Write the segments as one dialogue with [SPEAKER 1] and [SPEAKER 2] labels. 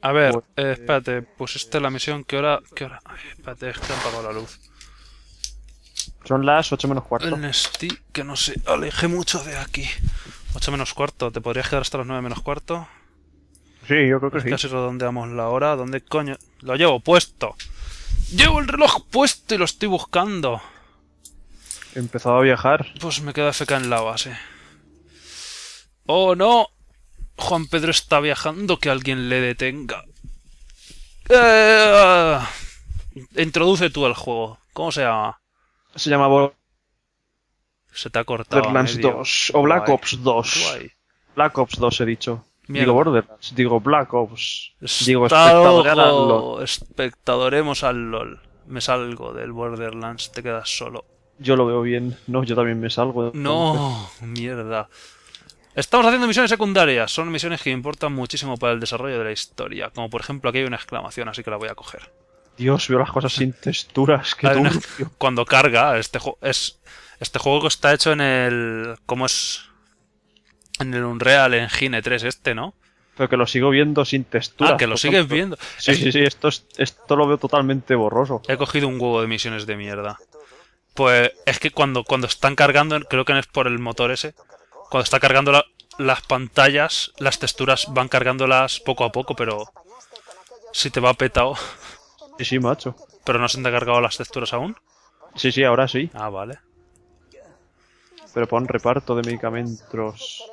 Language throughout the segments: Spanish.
[SPEAKER 1] A ver, pues, eh, espérate, pues esta es la misión, ¿qué hora? ¿Qué hora? Ay, espérate, es que han apagado la luz. Son las
[SPEAKER 2] 8 menos cuarto.
[SPEAKER 1] Nesti, que no sé, aleje mucho de aquí. 8 menos cuarto, ¿te podrías quedar hasta las 9 menos cuarto? Sí, yo creo que pues sí. ¿Dónde vamos la hora, ¿dónde coño? Lo llevo puesto. Llevo el reloj puesto y lo estoy buscando. He empezado a viajar. Pues me queda FK en la base. ¡Oh, no! Juan Pedro está viajando, que alguien le detenga. Eh, introduce tú al juego. ¿Cómo se llama? Se llama te ha cortado. Borderlands 2. O Black
[SPEAKER 2] Ops 2. Black Ops 2 he dicho. Digo Borderlands, digo Black Ops. digo
[SPEAKER 1] Espectadoremos al LOL. Me salgo del Borderlands, te quedas solo.
[SPEAKER 2] Yo lo veo bien. No, yo también me salgo. No,
[SPEAKER 1] mierda. Estamos haciendo misiones secundarias. Son misiones que importan muchísimo para el desarrollo de la historia. Como por ejemplo aquí hay una exclamación, así que la voy a coger.
[SPEAKER 2] Dios, veo las cosas sin texturas. que
[SPEAKER 1] Cuando carga, este, juego es, este juego está hecho en el... ¿Cómo es? En el Unreal Engine 3 este, ¿no? Pero que lo sigo viendo sin texturas. Ah, que lo sigues viendo. Sí, sí, sí, esto, esto lo veo totalmente borroso. He cogido un huevo de misiones de mierda. Pues es que cuando, cuando están cargando, creo que no es por el motor ese, cuando está cargando las pantallas, las texturas van cargándolas poco a poco, pero si te va petado. Sí, sí, macho. ¿Pero no se han cargado las texturas aún?
[SPEAKER 2] Sí, sí, ahora sí. Ah, vale. Pero pon reparto de medicamentos.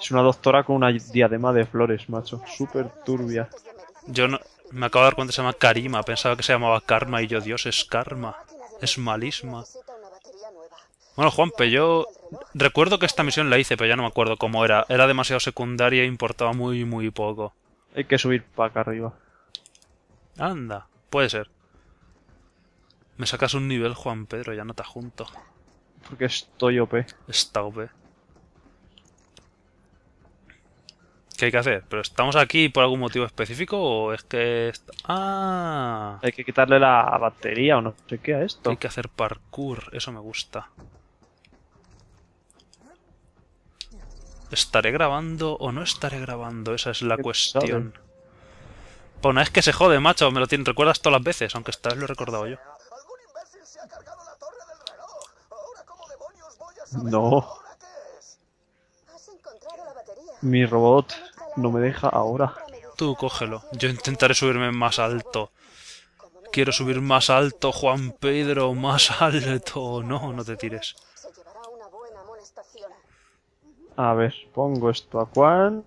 [SPEAKER 2] Es una doctora con una diadema de flores, macho. Súper turbia.
[SPEAKER 1] Yo no... Me acabo de dar cuenta que se llama Karima. Pensaba que se llamaba Karma y yo, Dios, es Karma. Es malísima. Bueno, Juanpe, yo recuerdo que esta misión la hice, pero ya no me acuerdo cómo era. Era demasiado secundaria e importaba muy, muy poco. Hay que subir para acá arriba. Anda, puede ser. Me sacas un nivel, Juan Pedro, ya no te junto.
[SPEAKER 2] Porque estoy OP. Está
[SPEAKER 1] OP. que hay que hacer. ¿Pero estamos aquí por algún motivo específico o es que... Ah. Hay que quitarle la batería o no sé qué a esto. Hay que hacer parkour, eso me gusta. ¿Estaré grabando o no estaré grabando? Esa es la cuestión. Pues es que se jode, macho, me lo tienes, recuerdas todas las veces, aunque esta vez lo he recordado yo.
[SPEAKER 2] No. Mi robot. No me deja ahora.
[SPEAKER 1] Tú cógelo. Yo intentaré subirme más alto. Quiero subir más alto, Juan Pedro, más alto. No, no te tires.
[SPEAKER 2] A ver, pongo esto a Juan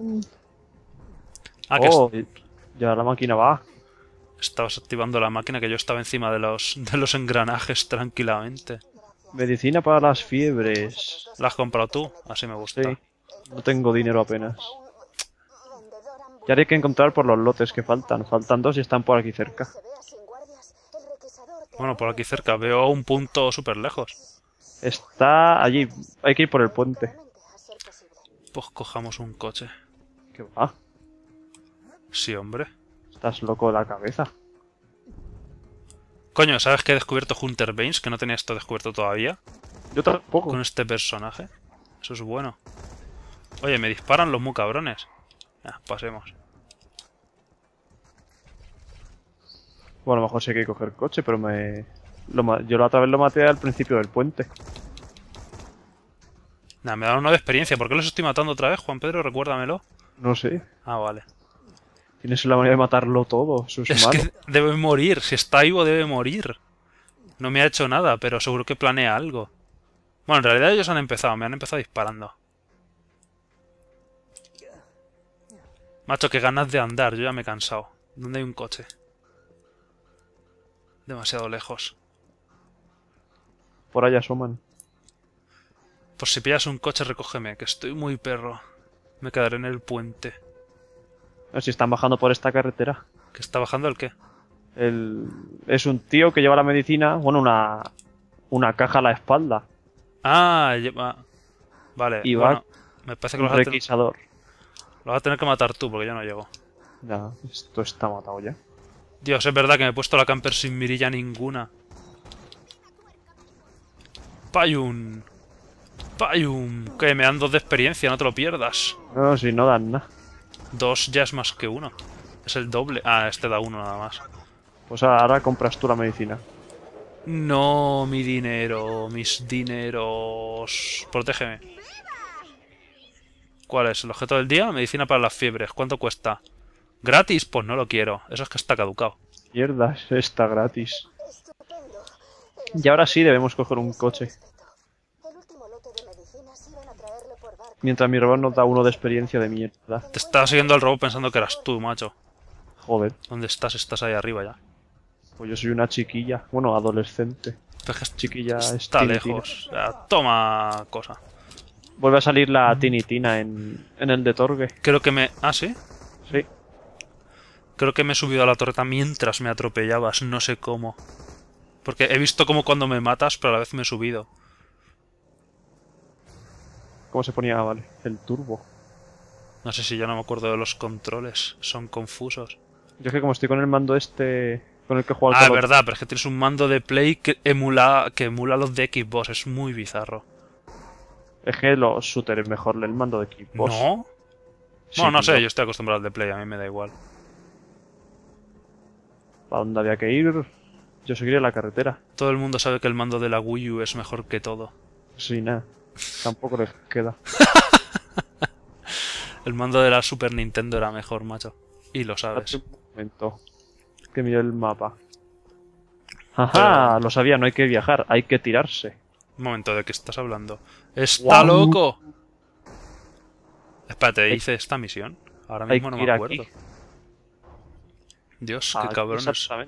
[SPEAKER 2] Ah, oh, ya la máquina va.
[SPEAKER 1] Estabas activando la máquina que yo estaba encima de los, de los engranajes tranquilamente.
[SPEAKER 2] Medicina para las fiebres. ¿La has comprado tú? Así me gusta. No tengo dinero apenas. Ya hay que encontrar por los lotes que faltan. Faltan dos y están por aquí cerca.
[SPEAKER 1] Bueno, por aquí cerca. Veo un punto súper lejos.
[SPEAKER 2] Está allí. Hay que ir por el puente.
[SPEAKER 1] Pues cojamos un coche. ¿Qué va? Sí, hombre.
[SPEAKER 2] Estás loco de la cabeza.
[SPEAKER 1] Coño, ¿sabes que he descubierto Hunter Banes? Que no tenía esto descubierto todavía. Yo tampoco. Con este personaje. Eso es bueno. Oye, me disparan los muy cabrones. Ah, pasemos.
[SPEAKER 2] Bueno, a lo mejor sí hay que coger coche, pero me... yo la otra vez lo maté al principio del puente.
[SPEAKER 1] Nah, me da una nueva experiencia. ¿Por qué los estoy matando otra vez, Juan Pedro? Recuérdamelo. No sé. Ah, vale.
[SPEAKER 2] Tienes la manera de matarlo todo, es, que
[SPEAKER 1] debe morir. Si está vivo, debe morir. No me ha hecho nada, pero seguro que planea algo. Bueno, en realidad ellos han empezado. Me han empezado disparando. Macho, que ganas de andar. Yo ya me he cansado. ¿Dónde hay un coche? Demasiado lejos.
[SPEAKER 2] Por allá suman
[SPEAKER 1] Por si pillas un coche, recógeme, que estoy muy perro. Me quedaré en el puente.
[SPEAKER 2] ver ah, si están bajando por esta carretera.
[SPEAKER 1] ¿Que está bajando el qué?
[SPEAKER 2] El... Es un tío que lleva la medicina, bueno, una, una caja a la espalda.
[SPEAKER 1] Ah, lleva... Vale, va me parece que los requisador. Lo vas a tener que matar tú porque ya no llego.
[SPEAKER 2] Ya, esto está matado ya.
[SPEAKER 1] Dios, es verdad que me he puesto la camper sin mirilla ninguna. Payun. ¡Payun! que me dan dos de experiencia, no te lo pierdas.
[SPEAKER 2] No, si no dan nada.
[SPEAKER 1] Dos ya es más que uno. Es el doble. Ah, este da uno nada más. Pues
[SPEAKER 2] ahora compras tú la medicina.
[SPEAKER 1] No, mi dinero, mis dineros. Protégeme. ¿Cuál es? ¿El objeto del día? Medicina para las fiebres. ¿Cuánto cuesta? ¿Gratis? Pues no lo quiero. Eso es que está caducado.
[SPEAKER 2] Mierda, está gratis. Y ahora sí debemos coger un coche. Mientras mi robot nos da uno de experiencia de mierda.
[SPEAKER 1] Te estaba siguiendo el robot pensando que eras tú, macho. Joder. ¿Dónde estás? Estás ahí arriba ya.
[SPEAKER 2] Pues yo soy una chiquilla. Bueno, adolescente. Chiquilla está lejos.
[SPEAKER 1] toma cosa. Vuelve a salir la Tinitina en, en el de Torgue. Creo que me. Ah, sí. Sí. Creo que me he subido a la torreta mientras me atropellabas, no sé cómo. Porque he visto como cuando me matas, pero a la vez me he subido. ¿Cómo se ponía, vale? El turbo. No sé si ya no me acuerdo de los controles, son confusos.
[SPEAKER 2] Yo es que como estoy con el mando este con el que juego al Ah, verdad,
[SPEAKER 1] pero es que tienes un mando de play que emula, que emula los de Xbox, es muy bizarro.
[SPEAKER 2] Es que los shooters mejor el mando de equipos. No.
[SPEAKER 1] no no sé, yo estoy acostumbrado al de play, a mí me da igual. ¿Para dónde había que ir? Yo seguiría la carretera. Todo el mundo sabe que el mando de la Wii U es mejor que todo.
[SPEAKER 2] Sí, nada. Tampoco les queda.
[SPEAKER 1] el mando de la Super Nintendo era mejor, macho. Y lo sabes. Un momento. Que miré el mapa. Ajá, lo sabía, no hay que viajar, hay que tirarse. Un momento, ¿de qué estás hablando? ¡Está loco! Espérate, hice esta misión. Ahora mismo no me acuerdo. Dios, qué cabrón.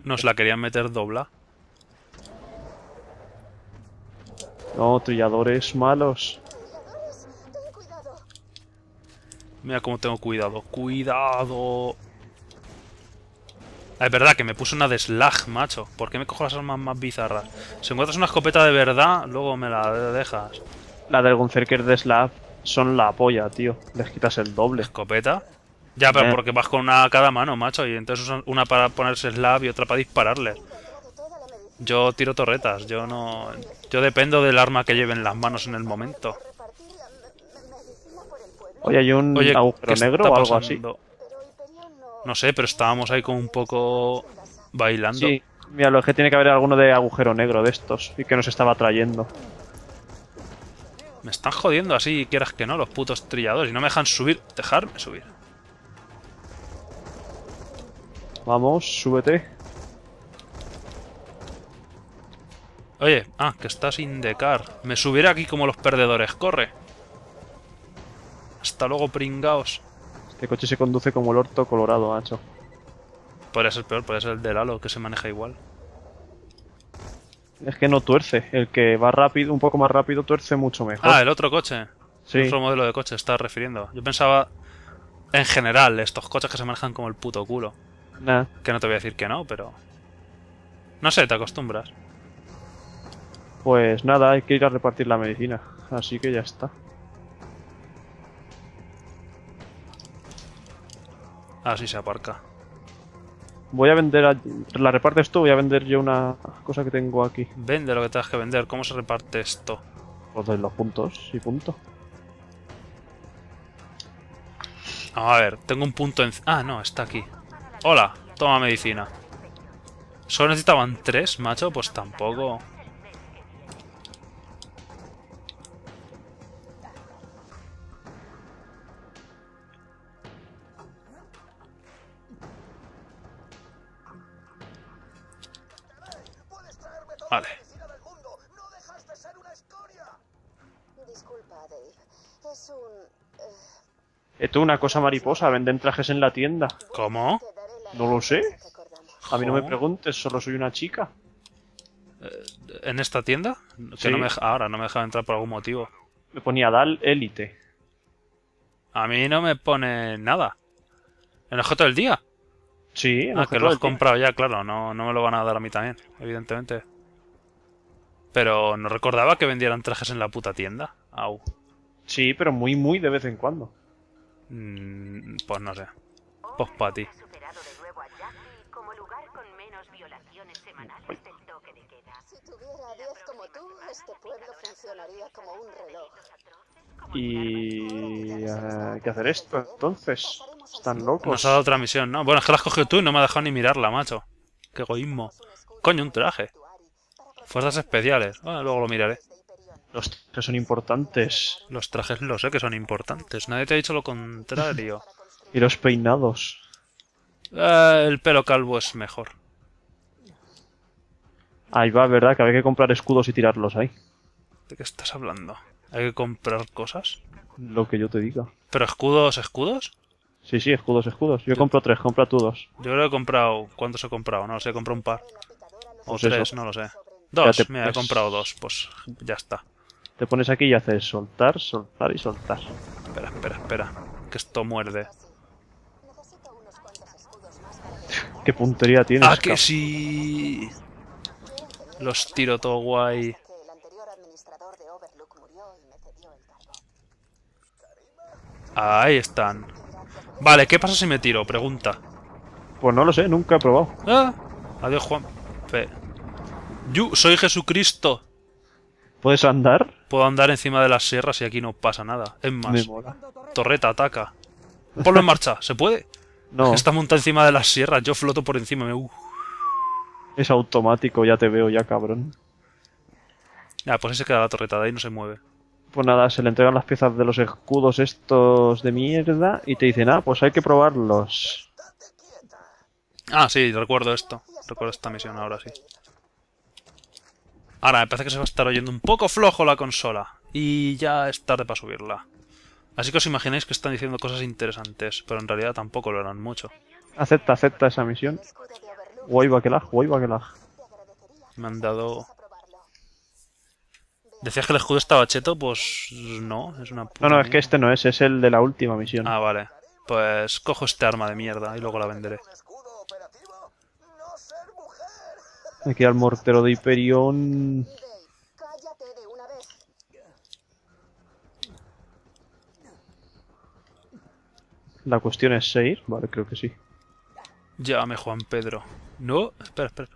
[SPEAKER 1] Nos la querían meter dobla.
[SPEAKER 2] No, trilladores malos.
[SPEAKER 1] Mira cómo tengo cuidado. ¡Cuidado! Ah, es verdad que me puso una de slag, macho. ¿Por qué me cojo las armas más bizarras? Si encuentras una escopeta de verdad, luego me la dejas.
[SPEAKER 2] La del Gunzerker de slag son la polla, tío. Les quitas el doble. ¿Escopeta?
[SPEAKER 1] Ya, pero eh. porque vas con una a cada mano, macho. Y entonces una para ponerse slab y otra para dispararle. Yo tiro torretas. Yo no... Yo dependo del arma que lleven las manos en el momento. Oye, ¿hay un agujero negro o algo así? No sé, pero estábamos ahí como un poco bailando. Sí,
[SPEAKER 2] mira, lo que tiene que haber alguno de agujero negro de estos y que nos estaba trayendo.
[SPEAKER 1] Me están jodiendo así, quieras que no, los putos trilladores. Y no me dejan subir, dejarme subir.
[SPEAKER 2] Vamos, súbete.
[SPEAKER 1] Oye, ah, que está sin decar. Me subiré aquí como los perdedores, corre. Hasta luego, pringaos.
[SPEAKER 2] Este coche se conduce como el orto colorado, hacho.
[SPEAKER 1] Podría ser peor, podría ser el del halo, que se maneja igual.
[SPEAKER 2] Es que no tuerce. El que va rápido, un poco más rápido, tuerce mucho mejor. Ah,
[SPEAKER 1] el otro coche. Sí. El otro modelo de coche, estaba refiriendo. Yo pensaba en general, estos coches que se manejan como el puto culo. Que no te voy a decir que no, pero. No sé, te acostumbras.
[SPEAKER 2] Pues nada, hay que ir a repartir la medicina. Así que ya está.
[SPEAKER 1] Así se aparca.
[SPEAKER 2] Voy a vender. ¿La reparte esto, Voy a vender yo una cosa que tengo aquí.
[SPEAKER 1] Vende lo que tengas que vender. ¿Cómo se reparte esto?
[SPEAKER 2] Pues doy los puntos y punto.
[SPEAKER 1] a ver, tengo un punto en. Ah, no, está aquí. Hola, toma medicina. Solo necesitaban tres, macho, pues tampoco.
[SPEAKER 2] Vale. Disculpa, Es eh, Esto una cosa mariposa, venden trajes en la tienda. ¿Cómo? No lo sé. A mí no me preguntes, solo soy una chica.
[SPEAKER 1] Eh, ¿En esta tienda? no me, ahora no me deja entrar por algún motivo. Me ponía Dal Elite. A mí no me pone nada. ¿En el objeto del día? Sí, en ah, que lo has comprado ya, claro. No, no me lo van a dar a mí también, evidentemente. Pero no recordaba que vendieran trajes en la puta tienda. Au. Sí, pero muy, muy de vez en cuando. Mm, pues no sé. Pues para ti.
[SPEAKER 2] Y qué que hacer esto entonces.
[SPEAKER 1] Están locos. Nos ha dado otra misión, ¿no? Bueno, es que la has cogido tú y no me ha dejado ni mirarla, macho. Qué egoísmo. Coño, un traje. Fuerzas especiales. Bueno, luego lo miraré. Los
[SPEAKER 2] trajes son importantes.
[SPEAKER 1] Los trajes lo sé que son importantes. Nadie te ha dicho lo contrario.
[SPEAKER 2] y los peinados.
[SPEAKER 1] Eh, el pelo calvo es mejor.
[SPEAKER 2] Ahí va, ¿verdad? Que habría que comprar escudos y tirarlos ahí.
[SPEAKER 1] ¿De qué estás hablando? ¿Hay que comprar cosas?
[SPEAKER 2] Lo que yo te diga.
[SPEAKER 1] ¿Pero escudos, escudos?
[SPEAKER 2] Sí, sí, escudos, escudos. Yo, compro tres, compra tú dos.
[SPEAKER 1] Yo lo he comprado... ¿Cuántos he comprado? No lo sé, he comprado un par. O pues tres, no lo sé. Dos, me he pues comprado dos, pues ya está.
[SPEAKER 2] Te pones aquí y haces soltar, soltar y soltar.
[SPEAKER 1] Espera, espera, espera. Que esto muerde.
[SPEAKER 2] ¿Qué puntería tienes? ¡Ah, que
[SPEAKER 1] si sí! Los tiro todo guay. Ahí están. Vale, ¿qué pasa si me tiro? Pregunta.
[SPEAKER 2] Pues no lo sé, nunca he probado.
[SPEAKER 1] Ah, adiós, Juan. ¡Yo soy Jesucristo.
[SPEAKER 2] ¿Puedes andar?
[SPEAKER 1] Puedo andar encima de las sierras y aquí no pasa nada. Es más, torreta, ataca. Ponlo en marcha, ¿se puede? No. Está montada encima de las sierras, yo floto por encima. Uh.
[SPEAKER 2] Es automático, ya te veo, ya cabrón.
[SPEAKER 1] Ah, pues ahí se queda la torreta, de ahí no se mueve.
[SPEAKER 2] Pues nada, se le entregan las piezas de los escudos estos de mierda y te dicen, ah, pues hay que probarlos.
[SPEAKER 1] Ah, sí, recuerdo esto. Recuerdo esta misión ahora, sí. Ahora, me parece que se va a estar oyendo un poco flojo la consola. Y ya es tarde para subirla. Así que os imagináis que están diciendo cosas interesantes, pero en realidad tampoco lo harán mucho.
[SPEAKER 2] Acepta, acepta esa misión. Guay la guay la!
[SPEAKER 1] Me han dado... ¿Decías que el escudo estaba cheto? Pues no, es una No, no, es que
[SPEAKER 2] este no es, es el de la última misión.
[SPEAKER 1] Ah, vale. Pues cojo este arma de mierda y luego la venderé.
[SPEAKER 2] Aquí al mortero de Hyperion. La cuestión es seguir. Vale, creo que sí.
[SPEAKER 1] Llámame Juan Pedro. No, espera, espera,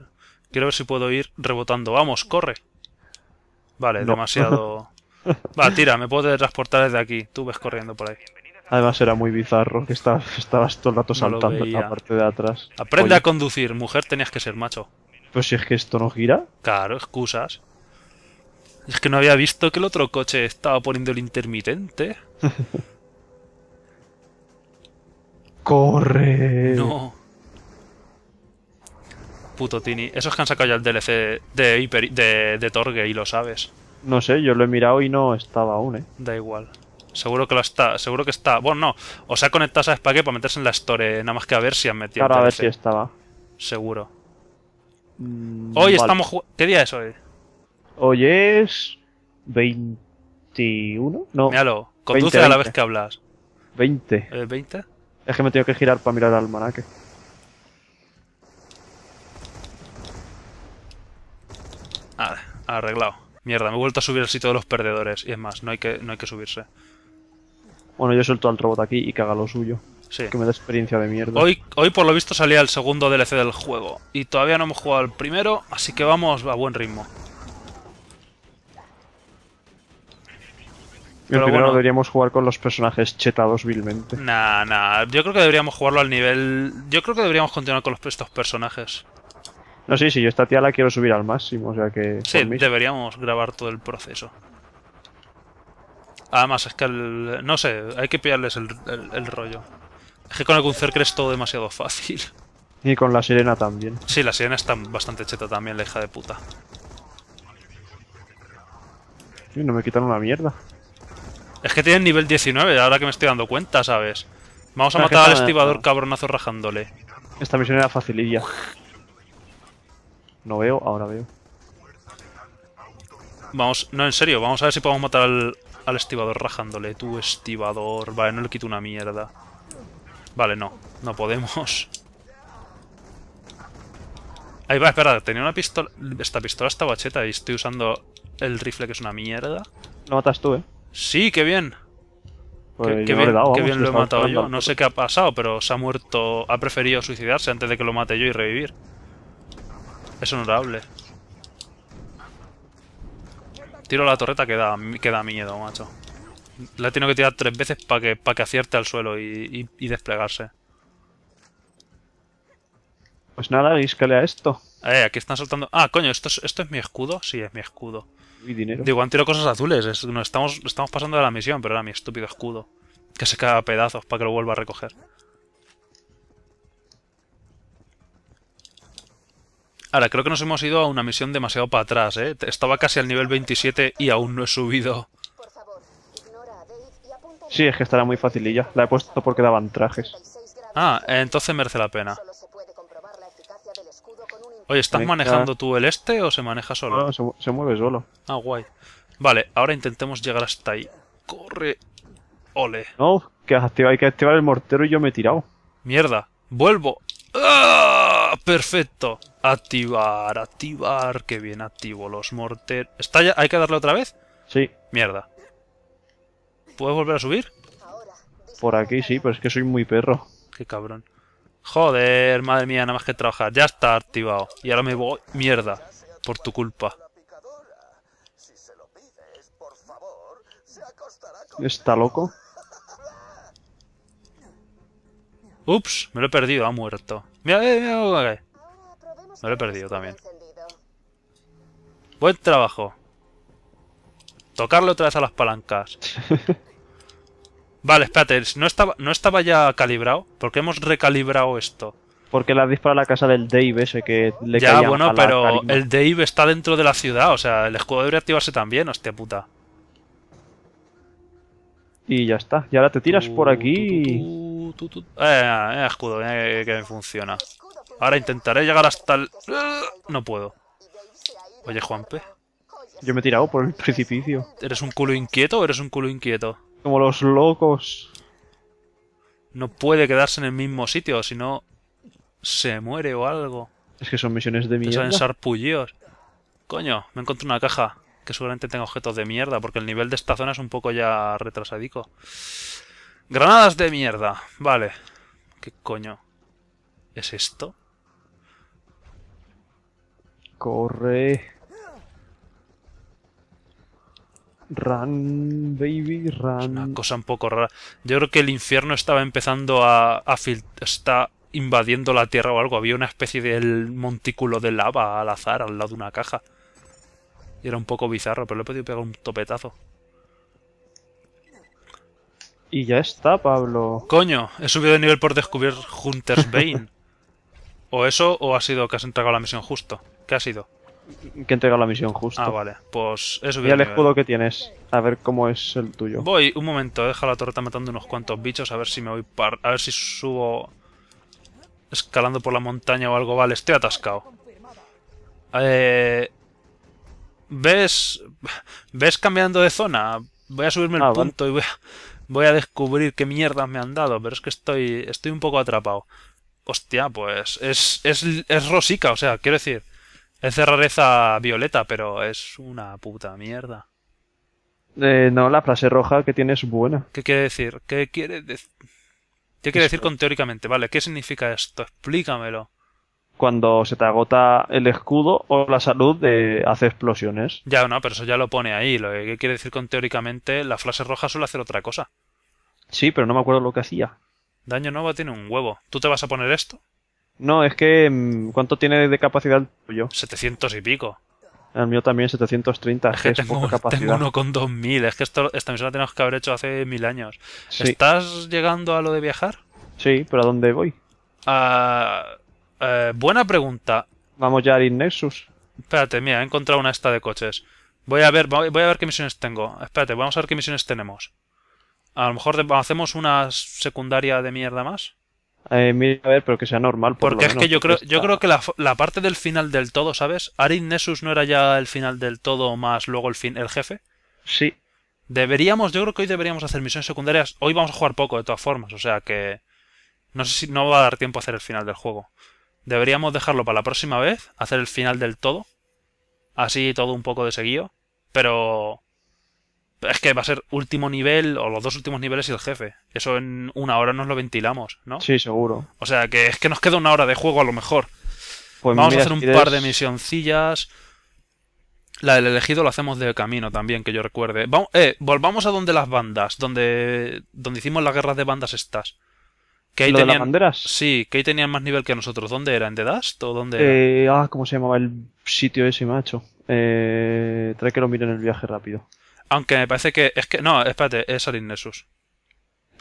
[SPEAKER 1] Quiero ver si puedo ir rebotando. Vamos, corre. Vale, demasiado... Va, tira, me puedo transportar desde aquí. Tú ves corriendo por ahí.
[SPEAKER 2] Además era muy bizarro que estabas, todo el rato saltando en la parte de atrás. Aprende
[SPEAKER 1] a conducir, mujer tenías que ser macho.
[SPEAKER 2] Pues si es que esto no gira.
[SPEAKER 1] Claro, excusas. Es que no había visto que el otro coche estaba poniendo el intermitente.
[SPEAKER 2] ¡Corre! No.
[SPEAKER 1] Puto Tini. Esos que han sacado ya el DLC de, de, Torgue y lo sabes.
[SPEAKER 2] No sé, yo lo he mirado y no estaba aún, ¿eh?
[SPEAKER 1] Da igual. Seguro que lo está, seguro que está. Bueno, no. O sea, ha conectado a Spaghetti para meterse en la Store, eh, nada más que a ver si han metido. Claro, a ver si estaba. Seguro.
[SPEAKER 2] Mm, hoy estamos
[SPEAKER 1] jugando. ¿Qué día es hoy?
[SPEAKER 2] Hoy es. 21? No. Míralo, conduce a la vez que hablas. 20. ¿20? Es que me tengo que girar para mirar al manaque.
[SPEAKER 1] Vale, ah, arreglado. Mierda, me he vuelto a subir al sitio de los perdedores. Y es más, no hay que, no hay que subirse.
[SPEAKER 2] Bueno, yo suelto al robot aquí y que haga lo suyo. Sí. Que me da experiencia de mierda. Hoy,
[SPEAKER 1] hoy por lo visto salía el segundo DLC del juego. Y todavía no hemos jugado el primero, así que vamos a buen ritmo.
[SPEAKER 2] Yo creo que bueno, deberíamos jugar con los personajes chetados vilmente.
[SPEAKER 1] Nah, nah. Yo creo que deberíamos jugarlo al nivel. Yo creo que deberíamos continuar con los, estos personajes.
[SPEAKER 2] No, sí, sí, yo esta tía la quiero subir al máximo, o sea que. Sí,
[SPEAKER 1] deberíamos grabar todo el proceso. Además, es que el. No sé, hay que pillarles el, el rollo. Es que con el Guncerker es todo demasiado fácil.
[SPEAKER 2] Y con la sirena también.
[SPEAKER 1] Sí, la sirena está bastante cheta también, la hija de puta. no me quitan una mierda. Es que tienen nivel 19, ahora que me estoy dando cuenta, ¿sabes? Vamos a matar al estibador cabronazo rajándole.
[SPEAKER 2] Esta misión era facililla. No veo, ahora veo.
[SPEAKER 1] Vamos, no, en serio, vamos a ver si podemos matar al, al estibador rajándole. Tu estibador, vale, no le quito una mierda. Vale, no. No podemos. Ahí va, espera, tenía una pistola... Esta pistola está bacheta y estoy usando el rifle que es una mierda. Lo matas tú, ¿eh? Sí, qué bien. Pues qué, bien, lo he matado yo. No sé qué ha pasado, pero se ha muerto... Ha preferido suicidarse antes de que lo mate yo y revivir. Es honorable. Tiro la torreta que da, que da miedo, macho. La he que tirar tres veces para que, que acierte al suelo y, desplegarse. Pues nada, discale a esto. Eh, aquí están saltando. Ah, coño, ¿esto es, ¿esto es mi escudo? Sí, es mi escudo. Y dinero. Digo, han tirado cosas azules. no, estamos, estamos pasando de la misión, pero era mi estúpido escudo. Que se caga a pedazos para que lo vuelva a recoger. Ahora, creo que nos hemos ido a una misión demasiado para atrás, ¿eh? Estaba casi al nivel 27 y aún no he subido
[SPEAKER 2] Sí, es que estará muy facililla. La he puesto porque daban trajes.
[SPEAKER 1] Ah, entonces merece la pena. Oye, ¿estás manejando tú el este o se maneja solo?
[SPEAKER 2] No, se, mueve solo.
[SPEAKER 1] Ah, guay. Vale, ahora intentemos llegar hasta ahí. Corre. Ole.
[SPEAKER 2] No, que has activado, hay que activar el mortero y yo me he
[SPEAKER 1] tirado. Mierda. Vuelvo. ¡Ah! Perfecto. Activar, activar. Qué bien activo los morteros. ¿Está ya? ¿Hay que darle otra vez? Sí. Mierda. ¿Puedes volver a subir?
[SPEAKER 2] Por aquí sí, pero es que soy muy perro.
[SPEAKER 1] Qué cabrón. Joder, madre mía, nada más que trabajar. Ya está activado. Y ahora me voy... Mierda. Por tu culpa.
[SPEAKER 2] ¿Está loco?
[SPEAKER 1] Ups, me lo he perdido, ha muerto. Mira, eh, mira, mira, cómo Me lo he perdido también. Buen trabajo. Tocarle otra vez a las palancas. Vale, espérate, ¿no estaba, ¿no estaba ya calibrado? ¿Por qué hemos recalibrado esto?
[SPEAKER 2] Porque la dispara a la casa del Dave ese que le Ya, bueno, pero el
[SPEAKER 1] Dave está dentro de la ciudad, o sea, el escudo debería activarse también, hostia puta.
[SPEAKER 2] Y ya está, y ahora te tiras por aquí.
[SPEAKER 1] Eh, eh, escudo, eh, que me funciona. Ahora intentaré llegar hasta el... No puedo. Oye, Juanpe.
[SPEAKER 2] Yo me he tirado por el precipicio.
[SPEAKER 1] ¿Eres un culo inquieto o eres un culo inquieto?
[SPEAKER 2] Como los locos.
[SPEAKER 1] No puede quedarse en el mismo sitio, si no se muere o algo.
[SPEAKER 2] Es que son misiones de mierda. Son
[SPEAKER 1] salen Coño, me encontré una caja que seguramente tenga objetos de mierda, porque el nivel de esta zona es un poco ya retrasadico. Granadas de mierda, vale. ¿Qué coño es esto?
[SPEAKER 2] Corre.
[SPEAKER 1] Run, baby, run. una cosa un poco rara. Yo creo que el infierno estaba empezando a, a está invadiendo la tierra o algo. Había una especie de montículo de lava al azar al lado de una caja. Y era un poco bizarro, pero le he podido pegar un topetazo. Y ya está, Pablo. Coño, he subido de nivel por descubrir Hunter's Bane. o eso, o ha sido que has entregado la misión justo. ¿Qué ha sido?
[SPEAKER 2] que entrega la misión justo. Ah, vale. Pues eso Y el escudo que tienes. A ver cómo es el tuyo.
[SPEAKER 1] Voy, un momento, deja la torreta matando unos cuantos bichos. A ver si me voy A ver si subo... Escalando por la montaña o algo. Vale, estoy atascado. Eh... ¿Ves? ¿Ves cambiando de zona? Voy a subirme el ah, punto y voy a... voy a, descubrir qué mierdas me han dado. Pero es que estoy, estoy un poco atrapado. Hostia, pues es, es, es Rosica, o sea, quiero decir, es de rareza violeta, pero es una puta mierda. Eh,
[SPEAKER 2] no, la frase roja que tiene es buena.
[SPEAKER 1] ¿Qué quiere decir? ¿Qué quiere, ¿Qué quiere decir con teóricamente? Vale, ¿qué significa esto? Explícamelo.
[SPEAKER 2] Cuando se te agota el escudo o la salud, eh, hace explosiones.
[SPEAKER 1] Ya, no, pero eso ya lo pone ahí. ¿Qué quiere decir con teóricamente, la frase roja suele hacer otra cosa.
[SPEAKER 2] Sí, pero no me acuerdo lo que hacía.
[SPEAKER 1] Daño nuevo tiene un huevo. ¿Tú te vas a poner esto?
[SPEAKER 2] No, es que. Mm, ¿Cuánto tiene de capacidad el tuyo? 700 y pico. El mío también, 730. Es tengo, uno
[SPEAKER 1] con 2000. Es que esta misión la tenemos que haber hecho hace mil años. ¿Estás llegando a lo de viajar?
[SPEAKER 2] Sí, pero ¿a dónde voy?
[SPEAKER 1] Ah, eh, buena pregunta. Vamos ya a Espérate, mira, he encontrado una esta de coches. Voy a ver, voy a ver qué misiones tengo. Espérate, vamos a ver qué misiones tenemos. A lo mejor hacemos una secundaria de mierda más.
[SPEAKER 2] Eh, mira, a ver, pero que sea normal. Por Porque es que yo creo,
[SPEAKER 1] yo creo que la, parte del final del todo, ¿sabes? Arid Nessus no era ya el final del todo más luego el fin, el jefe. Sí. Deberíamos, yo creo que hoy deberíamos hacer misiones secundarias. Hoy vamos a jugar poco, de todas formas, o sea que. No sé si no va a dar tiempo a hacer el final del juego. Deberíamos dejarlo para la próxima vez, hacer el final del todo. Así todo un poco de seguido. Pero es que va a ser último nivel o los dos últimos niveles y el jefe. Eso en una hora nos lo ventilamos, ¿no? Sí, seguro. O sea, que es que nos queda una hora de juego a lo mejor. Pues Vamos a hacer un par de misioncillas. La del elegido la hacemos de camino también, que yo recuerde. Eh, volvamos a donde las bandas, donde, donde hicimos las guerras de bandas estas.
[SPEAKER 2] Que ahí de banderas?
[SPEAKER 1] Sí, que ahí tenían más nivel que nosotros. ¿Dónde era? ¿En The Dust o dónde
[SPEAKER 2] eh, Ah, ¿cómo se llamaba el sitio ese, macho? Eh, trae que lo mire en el viaje rápido.
[SPEAKER 1] Aunque me parece que. Es que. No, espérate, es Alien Nexus.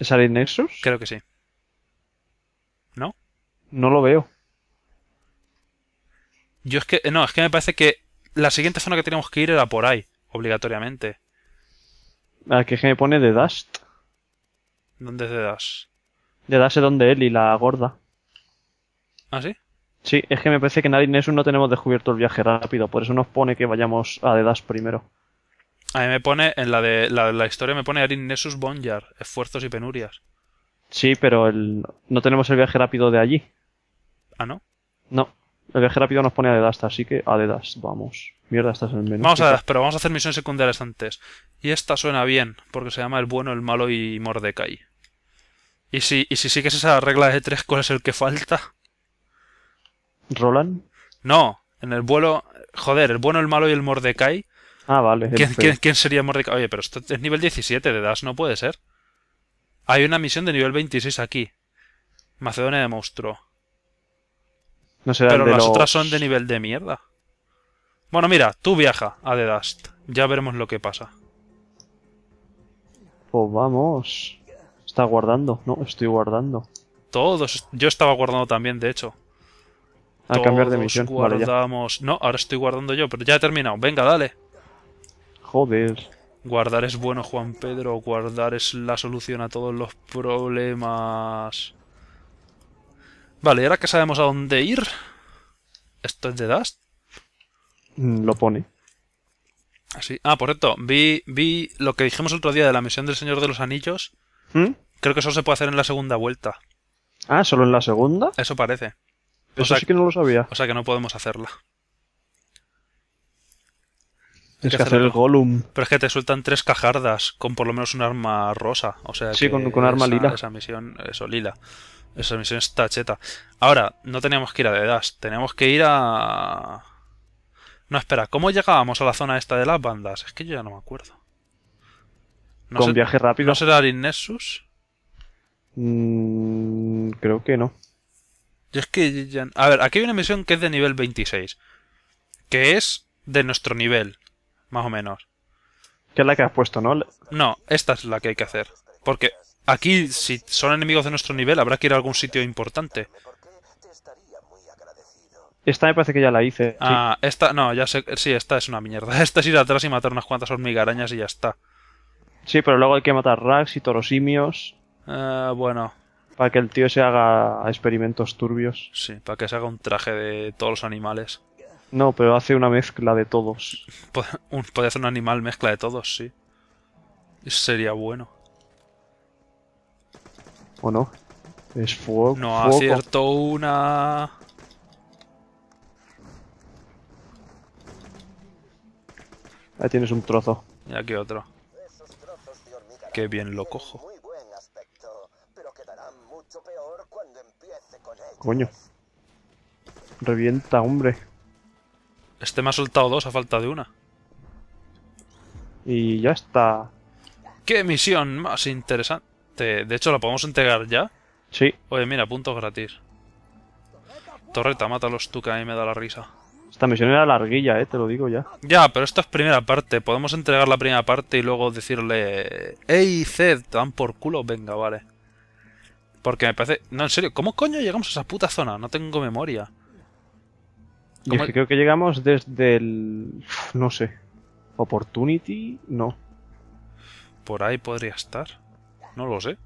[SPEAKER 2] ¿Es Alien Nexus? Creo que sí. ¿No? No lo veo.
[SPEAKER 1] Yo es que. Eh, no, es que me parece que la siguiente zona que teníamos que ir era por ahí, obligatoriamente.
[SPEAKER 2] ¿A ah, que me pone de Dust?
[SPEAKER 1] ¿Dónde es de Dust?
[SPEAKER 2] De Dust es donde él y la gorda. ¿Ah, sí? Sí, es que me parece que en Alien Nexus no tenemos descubierto el viaje rápido, por eso nos pone que vayamos a The Dust primero.
[SPEAKER 1] A mí me pone, en la de la, la historia me pone Arin Bonjar, esfuerzos y penurias.
[SPEAKER 2] Sí, pero el, no tenemos el viaje rápido de allí. ¿Ah, no? No. El viaje rápido nos pone a hasta así que a vamos. Mierda, estás en el menú. Vamos a Dedast, pero
[SPEAKER 1] vamos a hacer misiones secundarias antes. Y esta suena bien, porque se llama El bueno, el malo y Mordecai. ¿Y si, y si sigues esa regla de tres, cuál es el que falta? ¿Roland? No, en el vuelo. Joder, el bueno, el malo y el Mordecai Ah, vale. ¿Quién, sería sería Oye, pero esto es nivel 17 de Dust, no puede ser. Hay una misión de nivel 26 aquí. Macedonia de monstruo.
[SPEAKER 2] No Pero las otras
[SPEAKER 1] son de nivel de mierda. Bueno, mira, tú viaja a The Dust. Ya veremos lo que pasa.
[SPEAKER 2] Pues vamos. Está guardando. No, estoy guardando.
[SPEAKER 1] Todos. Yo estaba guardando también, de hecho. A cambiar de misión. Guardamos. No, ahora estoy guardando yo, pero ya he terminado. Venga, dale. Joder. Guardar es bueno, Juan Pedro. Guardar es la solución a todos los problemas. Vale, ¿y ahora que sabemos a dónde ir? ¿Esto es de Dust?
[SPEAKER 2] Mm, lo pone.
[SPEAKER 1] Así. Ah, ah, por cierto, vi, vi lo que dijimos el otro día de la misión del Señor de los Anillos. ¿Mm? Creo que eso se puede hacer en la segunda vuelta.
[SPEAKER 2] Ah, ¿solo en la segunda? Eso parece. o sea, que no lo sabía.
[SPEAKER 1] O sea que no podemos hacerla es que, hacer, el Gollum. Pero es que te sueltan tres cajardas con por lo menos un arma rosa. O sea, sí, con, con arma esa, lila. Esa misión, eso, lila. Esa misión está cheta. Ahora, no teníamos que ir a The Tenemos que ir a. No, espera, ¿cómo llegábamos a la zona esta de las bandas? Es que yo ya no me acuerdo. No ¿Con viaje rápido? ¿No será Nexus? Mm, creo que no. es que ya... A ver, aquí hay una misión que es de nivel 26. Que es de nuestro nivel más o menos. qué es la que has puesto, ¿no? No, esta es la que hay que hacer. Porque aquí, si son enemigos de nuestro nivel, habrá que ir a algún sitio importante.
[SPEAKER 2] Esta me parece que ya la hice. Ah,
[SPEAKER 1] esta, no, ya sé. Sí, esta es una mierda. Esta es ir atrás y matar unas cuantas hormigarañas y ya está.
[SPEAKER 2] Sí, pero luego hay que matar racks y torosimios.
[SPEAKER 1] Ah, eh, bueno.
[SPEAKER 2] Para que el tío se haga experimentos turbios. Sí,
[SPEAKER 1] para que se haga un traje de todos los animales.
[SPEAKER 2] No, pero hace una mezcla de todos.
[SPEAKER 1] Puede hacer un animal mezcla de todos, sí. Sería bueno.
[SPEAKER 2] ¿O no? Es fuego. No ha acierto
[SPEAKER 1] una.
[SPEAKER 2] Ahí tienes un trozo.
[SPEAKER 1] Y aquí otro. Qué bien lo cojo.
[SPEAKER 2] Coño. Revienta, hombre.
[SPEAKER 1] Este me ha soltado dos a falta de una.
[SPEAKER 2] Y ya está.
[SPEAKER 1] ¡Qué misión más interesante! De hecho, ¿la podemos entregar ya? Sí. Oye, mira, puntos gratis. Torreta, mátalos tú, que a mí me da la risa.
[SPEAKER 2] Esta misión era larguilla, eh, te lo digo ya.
[SPEAKER 1] Ya, pero esta es primera parte. Podemos entregar la primera parte y luego decirle... ¡Ey, Zed! ¿Te dan por culo? Venga, vale. Porque me parece... No, en serio, ¿cómo coño llegamos a esa puta zona? No tengo memoria. Y creo
[SPEAKER 2] que llegamos desde el. No sé. Opportunity, no.
[SPEAKER 1] Por ahí podría estar. No lo sé.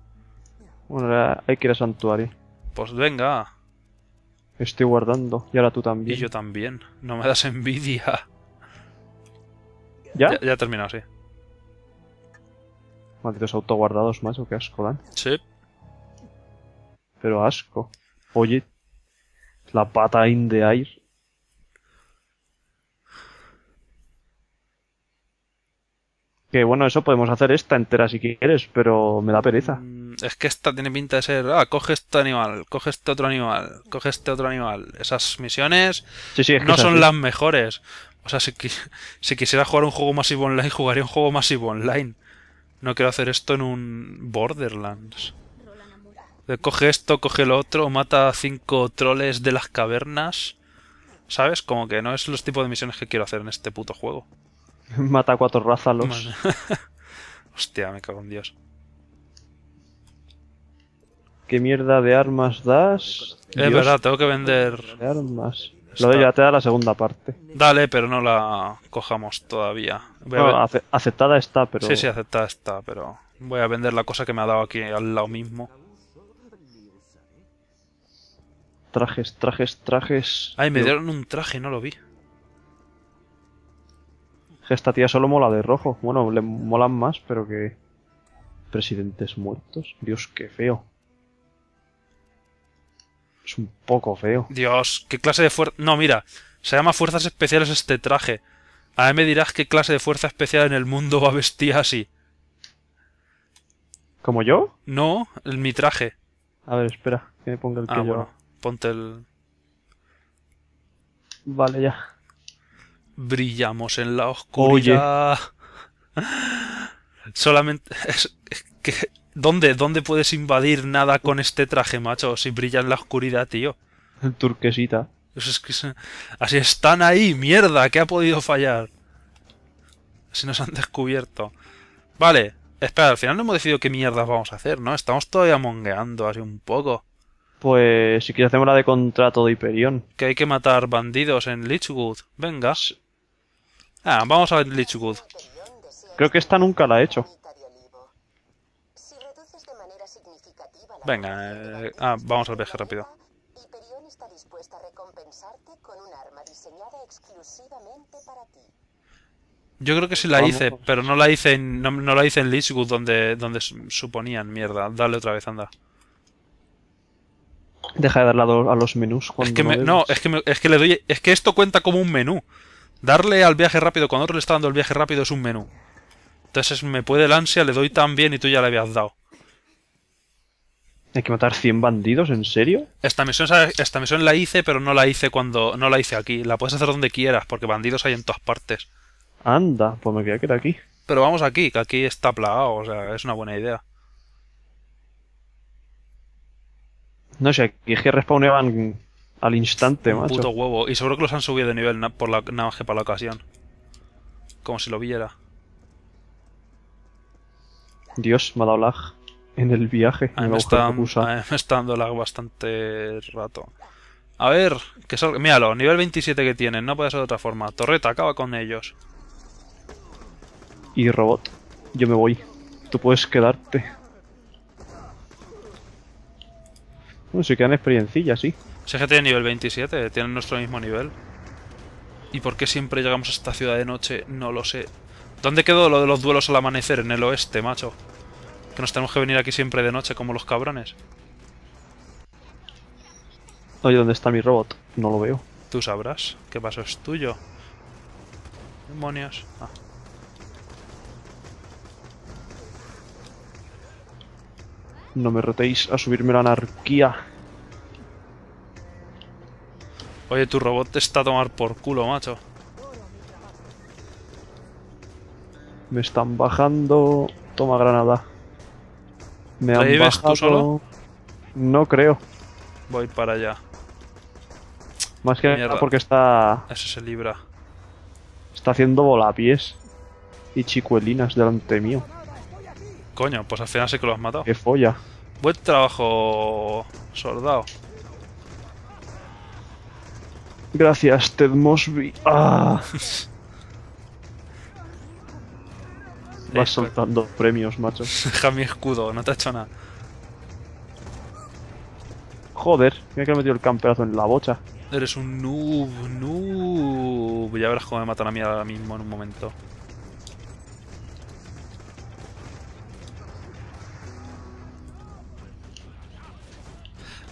[SPEAKER 2] Bueno, hay que ir a Santuario.
[SPEAKER 1] Pues venga.
[SPEAKER 2] Estoy guardando. Y ahora tú también. Y yo también.
[SPEAKER 1] No me das envidia. ¿Ya? Ya, ya he terminado, sí.
[SPEAKER 2] Malditos autoguardados, macho. Qué asco dan. Sí. Pero asco. Oye. La pata in the air. Que bueno, eso podemos hacer esta entera si quieres, pero me da pereza. Mm,
[SPEAKER 1] es que esta tiene pinta de ser, ah, coge este animal, coge este otro animal, coge este otro animal. Esas misiones no son las mejores. O sea, si, si quisiera jugar un juego masivo online, jugaría un juego masivo online. No quiero hacer esto en un Borderlands. Eh, coge esto, coge lo otro, mata a cinco troles de las cavernas. ¿Sabes? Como que no es los tipos de misiones que quiero hacer en este puto juego.
[SPEAKER 2] Mata a cuatro rázalos.
[SPEAKER 1] Hostia, me cago en Dios.
[SPEAKER 2] ¿Qué mierda de armas das? Es verdad,
[SPEAKER 1] tengo que vender. armas. Lo de ya te
[SPEAKER 2] da la segunda parte.
[SPEAKER 1] Dale, pero no la cojamos todavía.
[SPEAKER 2] aceptada está, pero. Sí, sí,
[SPEAKER 1] aceptada está, pero. Voy a vender la cosa que me ha dado aquí al lado mismo.
[SPEAKER 2] Trajes, trajes, trajes. Ay, me dieron
[SPEAKER 1] un traje, no lo vi
[SPEAKER 2] esta tía solo mola de rojo. Bueno, le molan más, pero que. Presidentes muertos. Dios, qué feo. Es un poco feo.
[SPEAKER 1] Dios, qué clase de fuerza. No, mira, se llama fuerzas especiales este traje. A mí me dirás qué clase de fuerza especial en el mundo va vestida así. ¿Como yo? No, el, mi traje.
[SPEAKER 2] A ver, espera, que me ponga el ah, que bueno,
[SPEAKER 1] ponte el. Vale, ya brillamos en la oscuridad. Solamente. Es, que, ¿dónde, ¿Dónde puedes invadir nada con este traje, macho? Si brilla en la oscuridad, tío.
[SPEAKER 2] Turquesita.
[SPEAKER 1] Pues así están ahí, mierda, ¿Qué ha podido fallar. Si nos han descubierto. Vale, espera, al final no hemos decidido qué mierdas vamos a hacer, ¿no? Estamos todavía mongueando así un poco.
[SPEAKER 2] Pues si quieres hacemos la de contrato de Hyperion.
[SPEAKER 1] Que hay que matar bandidos en Lichwood. Venga. Ah, vamos a ver Lichwood. Creo que esta nunca la he hecho. Venga, eh, ah,
[SPEAKER 2] vamos al viaje rápido.
[SPEAKER 1] Yo creo que sí la hice, pero no la hice en, no, la hice en donde, donde suponían mierda. Dale otra vez, anda.
[SPEAKER 2] Deja de darle a los menús. no,
[SPEAKER 1] es que, es que le doy. Es que esto cuenta como un menú. Darle al viaje rápido cuando otro le está dando el viaje rápido es un menú. Entonces me puede el ansia, le doy también y tú ya le habías dado.
[SPEAKER 2] Hay que matar 100 bandidos, ¿en serio?
[SPEAKER 1] Esta misión, esta misión la hice, pero no la hice cuando no la hice aquí. La puedes hacer donde quieras, porque bandidos hay en todas partes.
[SPEAKER 2] Anda, pues me quería quedar aquí.
[SPEAKER 1] Pero vamos aquí, que aquí está plagado, o sea, es una buena idea.
[SPEAKER 2] No sé, aquí es que respawnaban al instante, un Puto
[SPEAKER 1] huevo. Y seguro que los han subido de nivel por la, navaje para la ocasión. Como si lo viera.
[SPEAKER 2] Dios, me ha dado lag en el viaje. En me, está, me
[SPEAKER 1] dando lag bastante rato. A ver, que sal... míralo, nivel 27 que tienen, no puede ser de otra forma. Torreta, acaba con ellos.
[SPEAKER 2] Y robot, yo me voy. Tú puedes quedarte. Bueno, si quedan experiencillas, sí
[SPEAKER 1] que tiene nivel 27, tiene nuestro mismo nivel. ¿Y por qué siempre llegamos a esta ciudad de noche? No lo sé. ¿Dónde quedó lo de los duelos al amanecer? En el oeste, macho. Que nos tenemos que venir aquí siempre de noche como los cabrones.
[SPEAKER 2] Oye, ¿dónde está mi robot? No lo veo.
[SPEAKER 1] Tú sabrás. ¿Qué paso es tuyo? Demonios. Ah.
[SPEAKER 2] No me retéis a subirme la
[SPEAKER 1] anarquía. Oye, tu robot te está a tomar por culo, macho.
[SPEAKER 2] Me están bajando... Toma granada. Me han bajado... solo? No creo.
[SPEAKER 1] Voy para allá.
[SPEAKER 2] Más que nada porque
[SPEAKER 1] está... Eso se libra.
[SPEAKER 2] Está haciendo volapiés. Y chicuelinas delante mío.
[SPEAKER 1] Coño, pues al final sé que lo has matado. Qué folla. Buen trabajo, soldado.
[SPEAKER 2] Gracias, Ted Mosby. ¡Ah! Vas soltando premios, macho.
[SPEAKER 1] mi Escudo, no te ha hecho nada.
[SPEAKER 2] Joder, mira que ha metido el camperazo en la bocha.
[SPEAKER 1] Eres un noob, noob. Ya verás cómo me matan a mí ahora mismo en un momento.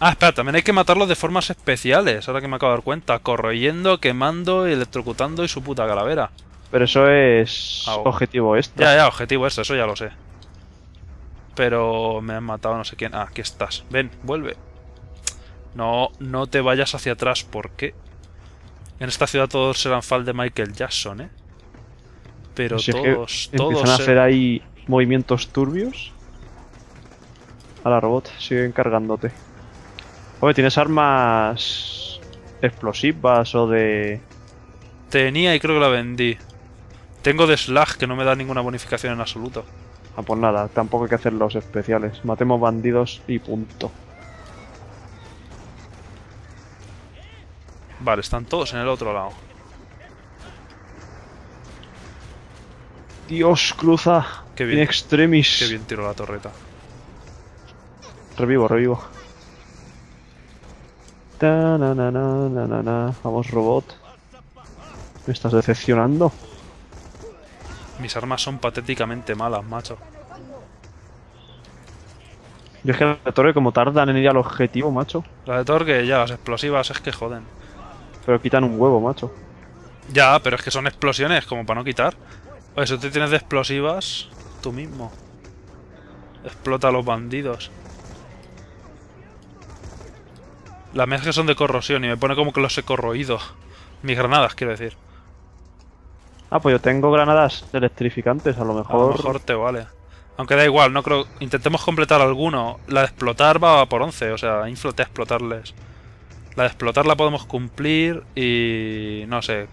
[SPEAKER 1] Ah, espera, también hay que matarlos de formas especiales, ahora que me acabo de dar cuenta. Corroyendo, quemando, electrocutando y su puta calavera.
[SPEAKER 2] Pero eso es ah, objetivo este. Ya, ya,
[SPEAKER 1] objetivo este, eso ya lo sé. Pero me han matado no sé quién. Ah, aquí estás. Ven, vuelve. No, no te vayas hacia atrás, ¿por qué? en esta ciudad todos serán fal de Michael Jackson, ¿eh? Pero todos, todos... Empiezan a hacer
[SPEAKER 2] ahí movimientos turbios. A la robot, sigue encargándote. Hombre, ¿tienes armas explosivas o de...?
[SPEAKER 1] Tenía y creo que la vendí. Tengo de Slag, que no me da ninguna bonificación en absoluto.
[SPEAKER 2] Ah, pues nada, tampoco hay que hacer los especiales. Matemos bandidos y punto.
[SPEAKER 1] Vale, están todos en el otro lado.
[SPEAKER 2] Dios, cruza.
[SPEAKER 1] Qué bien. extremis. Qué bien tiro la torreta.
[SPEAKER 2] Revivo, revivo na Vamos, robot. Me estás decepcionando.
[SPEAKER 1] Mis armas son patéticamente malas, macho.
[SPEAKER 2] Y es que la de como tardan en ir al objetivo, macho.
[SPEAKER 1] la de Torque, ya, las explosivas es que joden.
[SPEAKER 2] Pero quitan un huevo, macho.
[SPEAKER 1] Ya, pero es que son explosiones, como para no quitar. Oye, si tú tienes de explosivas, tú mismo. Explota a los bandidos. Las mezclas que son de corrosión y me pone como que los he corroído. Mis granadas, quiero decir.
[SPEAKER 2] Ah, pues yo tengo granadas electrificantes, a lo mejor... A lo mejor
[SPEAKER 1] te vale. Aunque da igual, no creo... Intentemos completar alguno. La de explotar va por 11, o sea, inflote explotarles. La de explotar la podemos cumplir y... no sé.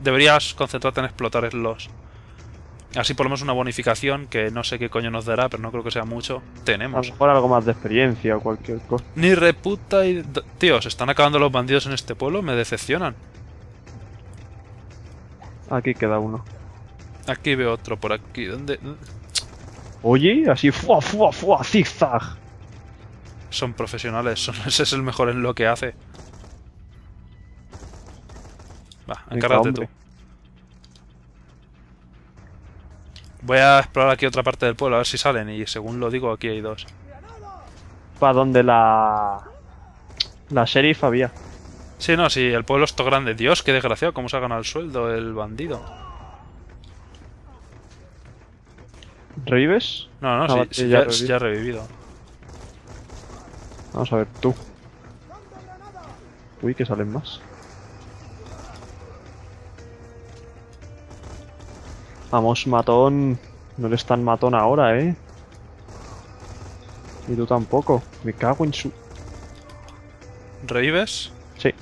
[SPEAKER 1] Deberías concentrarte en explotar los... Así ponemos una bonificación que no sé qué coño nos dará, pero no creo que sea mucho. Tenemos. A lo
[SPEAKER 2] mejor algo más de experiencia o cualquier cosa.
[SPEAKER 1] Ni reputa y... Tío, se están acabando los bandidos en este pueblo, me decepcionan.
[SPEAKER 2] Aquí queda uno.
[SPEAKER 1] Aquí veo otro por aquí. ¿Dónde?
[SPEAKER 2] Oye, así fuá, fua, fuá, zigzag.
[SPEAKER 1] Son profesionales, ese es el mejor en lo que hace. Va, encárgate tú. Voy a explorar aquí otra parte del pueblo, a ver si salen. Y según lo digo, aquí hay dos. Para donde la... La sheriff había. Sí, no, sí, el pueblo es todo grande. Dios, qué desgraciado, cómo se ha ganado el sueldo el bandido.
[SPEAKER 2] ¿Revives?
[SPEAKER 1] No, no, ah, sí, ya, ya, revivido.
[SPEAKER 2] Vamos a ver, tú. Uy, que salen más. Vamos, matón. No le están matón ahora, ¿eh? Y tú tampoco. Me cago en su...
[SPEAKER 1] ¿Revives? Sí.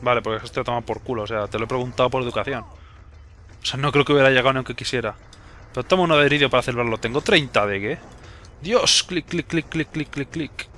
[SPEAKER 1] Vale, porque esto te toma por culo. O sea, te lo he preguntado por educación. O sea, no creo que hubiera llegado aunque quisiera. Pero toma uno de herido para celebrarlo. Tengo 30 de qué. Dios, clic, clic, clic, clic, clic, clic, clic.